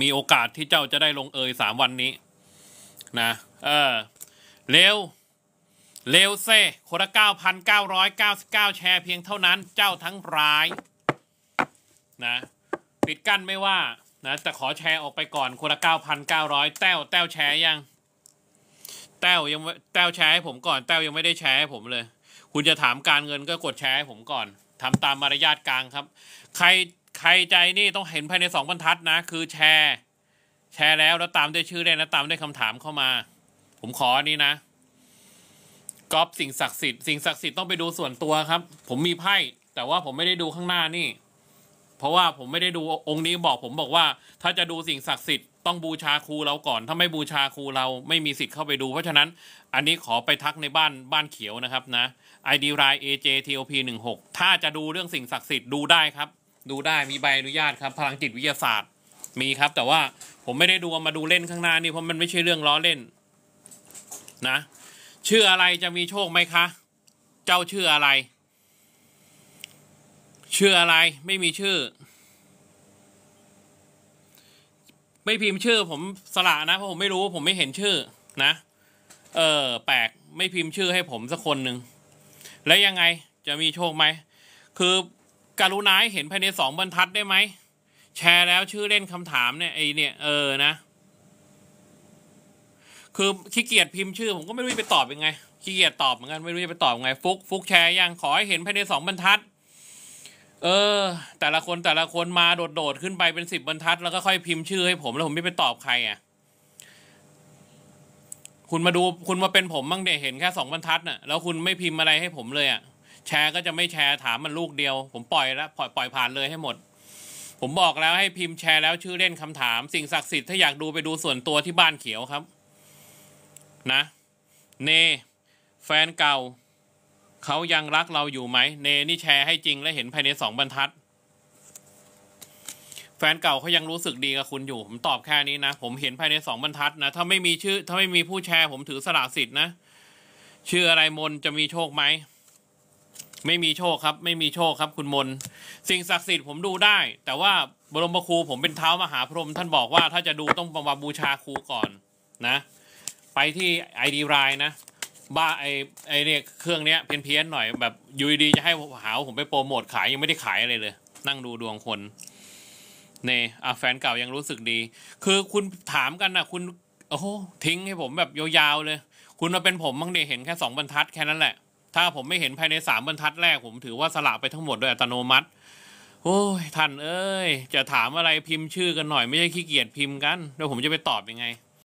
มีโอกาสที่เจ้าจะได้ลงเอยสามวันนี้ นะ เออเร็วเร็วเซ่คนละเก้าพันเก้าร้อยเก้าสิบเก้าแชร์เพียงเท่านั้น เจ้าทั้งร้าย นะ ปิดกั้นไม่ว่านะแต่ขอแชร์ออกไปก่อนคนละเก้าพันเก้าร้อยแต้วแต้วแชร์ยังแต้วยัง แต้วแชร์ให้ผมก่อน แต้วยังไม่ได้แชร์ให้ผมเลย คุณจะถามการเงินก็กดแชร์ให้ผมก่อนทำตามมารยาทกลางครับ ใครใครใจนี่ต้องเห็นภายในสองบรรทัดนะ คือแชร์ แชร์แล้วแล้วตามด้วยชื่อได้นะตามด้วยคำถามเข้ามา ผมขออันนี้นะก๊อปสิ่งศักดิ์สิทธิ์ สิ่งศักดิ์สิทธิ์ต้องไปดู ส่วนตัวครับ ผมมีไพ่ แต่ว่าผมไม่ได้ดูข้างหน้านี่ เพราะว่าผมไม่ได้ดูองค์นี้บอกผมบอกว่า ถ้าจะดูสิ่งศักดิ์สิทธิ์ต้องบูชาครูเราก่อนถ้าไม่บูชาครูเราไม่มีสิทธิ์เข้าไปดู เพราะฉะนั้น อันนี้ขอไปทักในบ้านบ้านเขียวนะครับนะ ID ราย AJTOP16 ถ้าจะดูเรื่องสิ่งศักดิ์สิทธิ์ดูได้ครับดูได้มีใบอนุญาตครับ พลังจิตวิทยาศาสตร์มีครับ แต่ว่าผมไม่ได้ดูมาดูเล่นข้างหน้านี่ เพราะมันไม่ใช่เรื่องล้อเล่น นะชื่ออะไรจะมีโชคไหมคะ เจ้าชื่ออะไรชื่ออะไรไม่มีชื่อ ไม่พิมพ์ชื่อผมสละนะเพราะผมไม่รู้ผมไม่เห็นชื่อนะเออแปลกไม่พิมพ์ชื่อให้ผมสักคนหนึ่งแล้วยังไงจะมีโชคไหมคือกรุณาเห็นภายในสองบรรทัดได้ไหม แชร์แล้วชื่อเล่นคำถามเนี่ยไอเนี่ยเออนะคือขี้เกียจพิมพ์ชื่อผมก็ไม่รู้จะไปตอบยังไง ขี้เกียจตอบเหมือนกันไม่รู้จะไปตอบยังไงฟุกฟุกแชร์ยังขอให้เห็นภายในสองบรรทัด เออ แต่ละคนแต่ละคนมาโดดๆ ขึ้นไปเป็นสิบบรรทัด แล้วก็ค่อยพิมพ์ชื่อให้ผมแล้วผมไม่ไปตอบใครอ่ะคุณมาดูคุณมาเป็นผมบ้างเดี๋ยเห็นแค่สองบรรทัดน่ะแล้วคุณไม่พิมพ์อะไรให้ผมเลยอ่ะแชร์ก็จะไม่แชร์ถามมันลูกเดียว ผมปล่อยแล้วปล่อยปล่อยผ่านเลยให้หมด ผมบอกแล้วให้พิมพ์แชร์แล้วชื่อเล่นคำถามสิ่งศักดิ์สิทธิ์ถ้าอยากดูไปดูส่วนตัวที่บ้านเขียวครับ นะ เน แฟนเก่าเขายังรักเราอยู่ไหมเนนี่แชร์ให้จริงและเห็นภายในสองบรรทัด แฟนเก่าเขายังรู้สึกดีกับคุณอยู่ ผมตอบแค่นี้นะ ผมเห็นภายในสองบรรทัดนะถ้าไม่มีชื่อถ้าไม่มีผู้แชร์ ผมถือสละสิทธิ์นะชื่ออะไรมนจะมีโชคไหมไม่มีโชคครับ ไม่มีโชคครับคุณมน สิ่งศักดิ์สิทธิ์ผมดูได้ แต่ว่าบรมครูผมเป็นเท้ามหาพรหมท่านบอกว่าถ้าจะดูต้องมาบูชาครูก่อนนะ ไปที่ไอดีรายนะ บ้าไอไอเนี่ยเครื่องเนี้ยเพี้ยนเพี้ยนหน่อยแบบยูดีจะให้หาผมไปโปรโมทขายยังไม่ได้ขายอะไรเลย นั่งดูดวงคนเนี่ยแฟนเก่ายังรู้สึกดี คือคุณถามกันนะคุณโอ้โหทิ้งให้ผมแบบยาวๆเลย คุณมาเป็นผมบ้างเดียเห็นแค่สองบรรทัดแค่นั้นแหละถ้าผมไม่เห็นภายในสามบรรทัดแรกผมถือว่าสละไปทั้งหมดโดยอัตโนมัติ โอ้ยท่านเอ้ย จะถามอะไรพิมพ์ชื่อกันหน่อยไม่ใช่ขี้เกียจพิมพ์กัน แล้วผมจะไปตอบยังไง